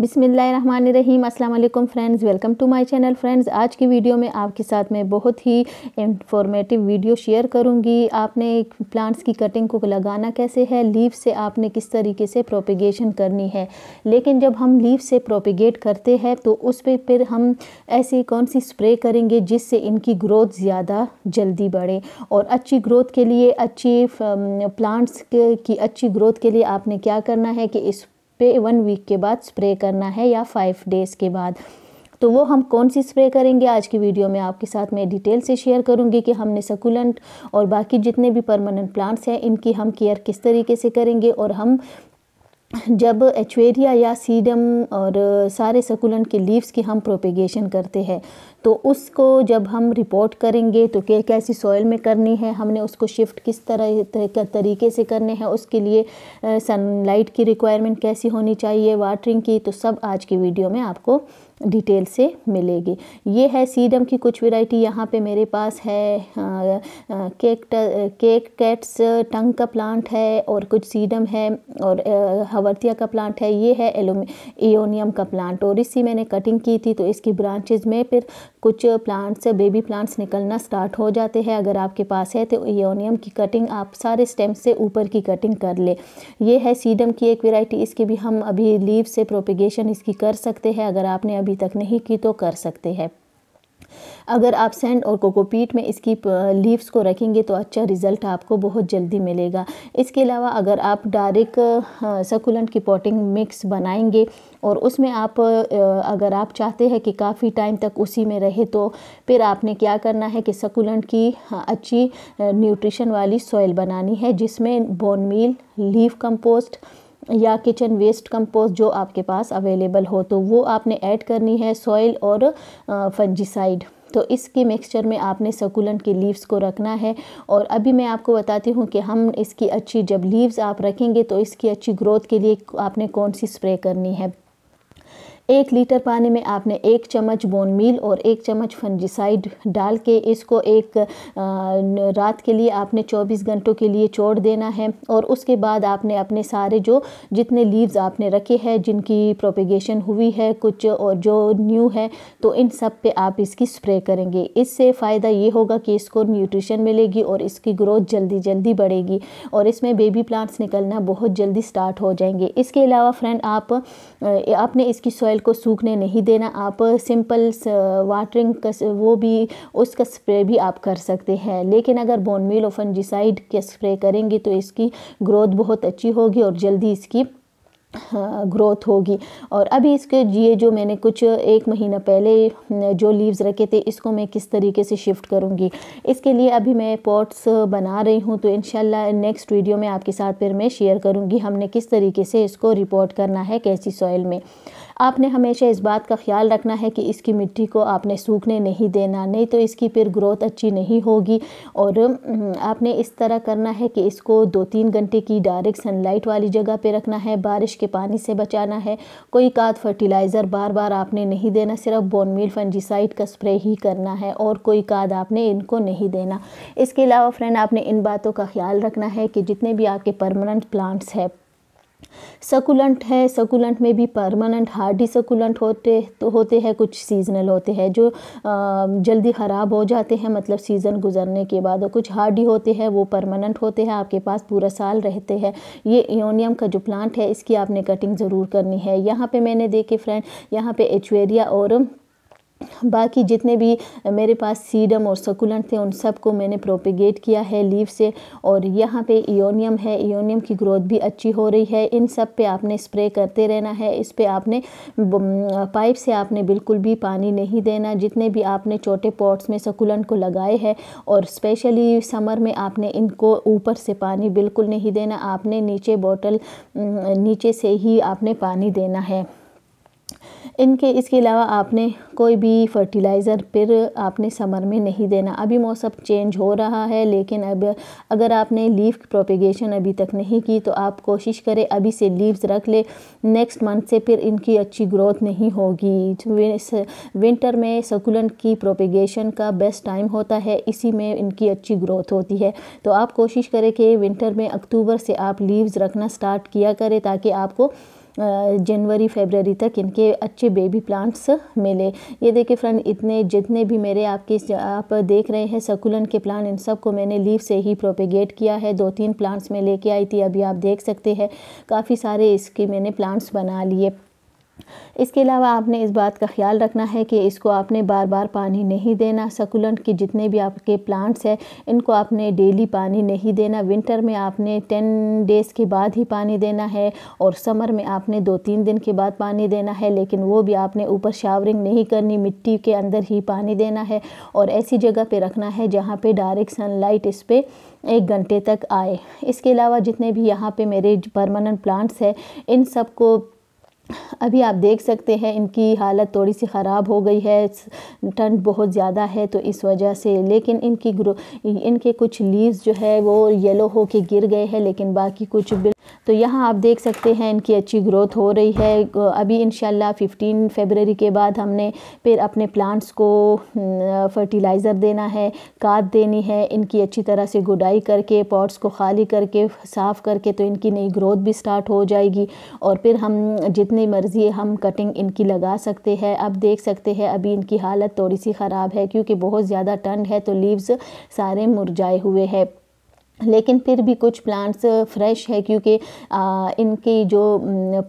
बिसमीम् अल्लाम friends welcome to my channel friends आज की वीडियो में आपके साथ मैं बहुत ही इंफॉर्मेटिव वीडियो शेयर करूंगी आपने प्लांट्स की कटिंग को लगाना कैसे है लीव से आपने किस तरीके से प्रोपिगेशन करनी है लेकिन जब हम लीव से प्रोपिगेट करते हैं तो उस पर फिर हम ऐसी कौन सी स्प्रे करेंगे जिससे इनकी ग्रोथ ज़्यादा जल्दी बढ़े और अच्छी ग्रोथ के लिए अच्छी प्लांट्स की अच्छी ग्रोथ के लिए आपने क्या करना है कि इस पे वन वीक के बाद स्प्रे करना है या फाइव डेज़ के बाद तो वो हम कौन सी स्प्रे करेंगे आज की वीडियो में आपके साथ मैं डिटेल से शेयर करूंगी कि हमने सकुलेंट और बाकी जितने भी परमानेंट प्लांट्स हैं इनकी हम केयर किस तरीके से करेंगे और हम जब एचवेरिया या सीडम और सारे सकुलेंट के लीव्स की हम प्रोपेगेशन करते हैं तो उसको जब हम रिपोर्ट करेंगे तो क्या कैसी सॉइल में करनी है हमने उसको शिफ्ट किस तरह तरीके से करने हैं उसके लिए सनलाइट की रिक्वायरमेंट कैसी होनी चाहिए वाटरिंग की तो सब आज की वीडियो में आपको डिटेल से मिलेगी ये है सीडम की कुछ वैरायटी यहाँ पे मेरे पास है केक ट, केक कैट्स टंग का प्लांट है और कुछ सीडम है और हवर्तिया का प्लांट है ये है एलोम एओनियम का प्लांट और इसी मैंने कटिंग की थी तो इसकी ब्रांचेज में फिर कुछ प्लांट्स बेबी प्लांट्स निकलना स्टार्ट हो जाते हैं अगर आपके पास है तो एयोनियम की कटिंग आप सारे स्टेम से ऊपर की कटिंग कर ले ये है सीडम की एक वेराइटी इसकी भी हम अभी लीव से प्रोपिगेशन इसकी कर सकते हैं अगर आपने अभी अभी तक नहीं की तो कर सकते हैं अगर आप सैंड और कोकोपीट में इसकी लीव्स को रखेंगे तो अच्छा रिज़ल्ट आपको बहुत जल्दी मिलेगा इसके अलावा अगर आप डायरेक्ट सकुलेंट की पॉटिंग मिक्स बनाएंगे और उसमें आप अगर आप चाहते हैं कि काफ़ी टाइम तक उसी में रहे तो फिर आपने क्या करना है कि सकुलेंट की हाँ, अच्छी न्यूट्रिशन वाली सॉइल बनानी है जिसमें बोनमील लीव कंपोस्ट या किचन वेस्ट कंपोस्ट जो आपके पास अवेलेबल हो तो वो आपने ऐड करनी है सॉइल और फंजिसाइड तो इसके मिक्सचर में आपने सकुलन के लीव्स को रखना है और अभी मैं आपको बताती हूँ कि हम इसकी अच्छी जब लीव्स आप रखेंगे तो इसकी अच्छी ग्रोथ के लिए आपने कौन सी स्प्रे करनी है एक लीटर पानी में आपने एक चम्मच बोन मील और एक चम्मच फंजिसाइड डाल के इसको एक रात के लिए आपने 24 घंटों के लिए छोड़ देना है और उसके बाद आपने अपने सारे जो जितने लीव्स आपने रखे हैं जिनकी प्रोपिगेशन हुई है कुछ और जो न्यू है तो इन सब पे आप इसकी स्प्रे करेंगे इससे फ़ायदा ये होगा कि इसको न्यूट्रिशन मिलेगी और इसकी ग्रोथ जल्दी जल्दी बढ़ेगी और इसमें बेबी प्लांट्स निकलना बहुत जल्दी स्टार्ट हो जाएंगे इसके अलावा फ्रेंड आप आपने इसकी सॉइल ऑयल को सूखने नहीं देना आप uh, सिंपल वाटरिंग वो भी उसका स्प्रे भी आप कर सकते हैं लेकिन अगर बोनमील मील और के स्प्रे करेंगे तो इसकी ग्रोथ बहुत अच्छी होगी और जल्दी इसकी ग्रोथ हाँ, होगी और अभी इसके ये जो मैंने कुछ एक महीना पहले जो लीव्स रखे थे इसको मैं किस तरीके से शिफ्ट करूँगी इसके लिए अभी मैं पॉट्स बना रही हूँ तो इन नेक्स्ट वीडियो में आपके साथ फिर मैं शेयर करूँगी हमने किस तरीके से इसको रिपोर्ट करना है कैसी सॉइल में आपने हमेशा इस बात का ख्याल रखना है कि इसकी मिट्टी को आपने सूखने नहीं देना नहीं तो इसकी फिर ग्रोथ अच्छी नहीं होगी और आपने इस तरह करना है कि इसको दो तीन घंटे की डायरेक्ट सनलाइट वाली जगह पे रखना है बारिश के पानी से बचाना है कोई काद फर्टिलाइज़र बार बार आपने नहीं देना सिर्फ बोनमील फंजिसाइड का स्प्रे ही करना है और कोई काद आपने इनको नहीं देना इसके अलावा फ्रेंड आपने इन बातों का ख्याल रखना है कि जितने भी आपके परमानेंट प्लांट्स हैं सकुलेंट है सकुलेंट में भी परमानेंट हार्डी सकुलेंट होते तो होते हैं कुछ सीजनल होते हैं जो जल्दी ख़राब हो जाते हैं मतलब सीज़न गुजरने के बाद और कुछ हार्डी होते हैं वो परमानेंट होते हैं आपके पास पूरा साल रहते हैं ये इोनियम का जो प्लांट है इसकी आपने कटिंग ज़रूर करनी है यहाँ पे मैंने देखे फ्रेंड यहाँ पे एचवेरिया और बाकी जितने भी मेरे पास सीडम और सकुलेंट थे उन सबको मैंने प्रोपिगेट किया है लीव से और यहाँ पे इोनियम है इोनियम की ग्रोथ भी अच्छी हो रही है इन सब पे आपने स्प्रे करते रहना है इस पर आपने पाइप से आपने बिल्कुल भी पानी नहीं देना जितने भी आपने छोटे पॉट्स में सकुलेंट को लगाए हैं और स्पेशली समर में आपने इनको ऊपर से पानी बिल्कुल नहीं देना आपने नीचे बॉटल नीचे से ही आपने पानी देना है इनके इसके अलावा आपने कोई भी फर्टिलाइज़र फिर आपने समर में नहीं देना अभी मौसम चेंज हो रहा है लेकिन अब अगर आपने लीव प्रोपिगेशन अभी तक नहीं की तो आप कोशिश करें अभी से लीव्स रख ले नेक्स्ट मंथ से फिर इनकी अच्छी ग्रोथ नहीं होगी विंटर में सकुलन की प्रोपिगेशन का बेस्ट टाइम होता है इसी में इनकी अच्छी ग्रोथ होती है तो आप कोशिश करें कि विंटर में अक्टूबर से आप लीव्स रखना स्टार्ट किया करें ताकि आपको जनवरी फेबररी तक इनके अच्छे बेबी प्लांट्स मिले ये देखिए फ्रेंड इतने जितने भी मेरे आपके आप देख रहे हैं सकुलन के प्लांट इन सबको मैंने लीव से ही प्रोपेगेट किया है दो तीन प्लांट्स में लेके आई थी अभी आप देख सकते हैं काफ़ी सारे इसके मैंने प्लांट्स बना लिए इसके अलावा आपने इस बात का ख्याल रखना है कि इसको आपने बार बार पानी नहीं देना सकुलेंट के जितने भी आपके प्लांट्स हैं इनको आपने डेली पानी नहीं देना विंटर में आपने टेन डेज़ के बाद ही पानी देना है और समर में आपने दो तीन दिन के बाद पानी देना है लेकिन वो भी आपने ऊपर शावरिंग नहीं करनी मिट्टी के अंदर ही पानी देना है और ऐसी जगह पर रखना है जहाँ पर डायरेक्ट लाइट इस पर एक घंटे तक आए इसके अलावा जितने भी यहाँ पर मेरे परमानेंट प्लांट्स हैं इन सब को अभी आप देख सकते हैं इनकी हालत थोड़ी सी ख़राब हो गई है ठंड बहुत ज़्यादा है तो इस वजह से लेकिन इनकी ग्रो इनके कुछ लीव्स जो है वो येलो होके गिर गए हैं लेकिन बाकी कुछ तो यहाँ आप देख सकते हैं इनकी अच्छी ग्रोथ हो रही है अभी इन फिफ्टीन फरवरी के बाद हमने फिर अपने प्लांट्स को फर्टिलाइज़र देना है खाद देनी है इनकी अच्छी तरह से गुडाई करके पॉट्स को खाली करके साफ़ करके तो इनकी नई ग्रोथ भी स्टार्ट हो जाएगी और फिर हम जितनी मर्ज़ी हम कटिंग इनकी लगा सकते हैं अब देख सकते हैं अभी इनकी हालत थोड़ी सी ख़राब है क्योंकि बहुत ज़्यादा ठंड है तो लीव्स सारे मुरझाए हुए हैं लेकिन फिर भी कुछ प्लांट्स फ्रेश है क्योंकि इनकी जो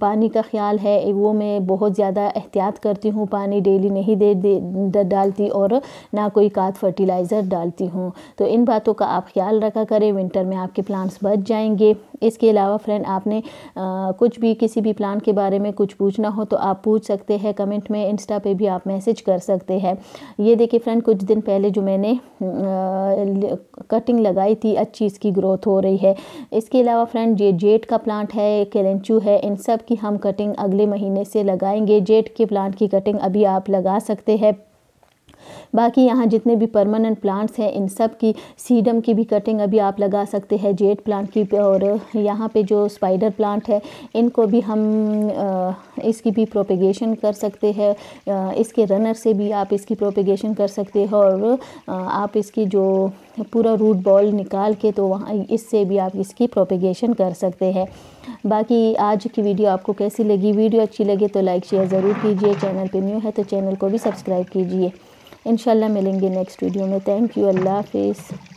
पानी का ख्याल है वो मैं बहुत ज़्यादा एहतियात करती हूँ पानी डेली नहीं दे, दे डालती और ना कोई काद फर्टिलाइज़र डालती हूँ तो इन बातों का आप ख्याल रखा करें विंटर में आपके प्लांट्स बच जाएंगे इसके अलावा फ्रेंड आपने आ, कुछ भी किसी भी प्लांट के बारे में कुछ पूछना हो तो आप पूछ सकते हैं कमेंट में इंस्टा पे भी आप मैसेज कर सकते हैं ये देखिए फ्रेंड कुछ दिन पहले जो मैंने आ, कटिंग लगाई थी अच्छी इसकी ग्रोथ हो रही है इसके अलावा फ्रेंड ये जेट का प्लांट है केलेंचू है इन सब की हम कटिंग अगले महीने से लगाएंगे जेट के प्लांट की कटिंग अभी आप लगा सकते हैं बाकी यहाँ जितने भी परमानेंट प्लांट्स हैं इन सब की सीडम की भी कटिंग अभी आप लगा सकते हैं जेट प्लांट की और यहाँ पे जो स्पाइडर प्लांट है इनको भी हम इसकी भी प्रोपिगेशन कर सकते हैं इसके रनर से भी आप इसकी प्रोपिगेशन कर सकते हैं और आप इसकी जो पूरा रूट बॉल निकाल के तो वहाँ इससे भी आप इसकी प्रोपिगेशन कर सकते हैं बाकी आज की वीडियो आपको कैसी लगी वीडियो अच्छी लगे तो लाइक शेयर ज़रूर कीजिए चैनल पे न्यू है तो चैनल को भी सब्सक्राइब कीजिए इन मिलेंगे नेक्स्ट वीडियो में थैंक यू अल्लाह हाफिज़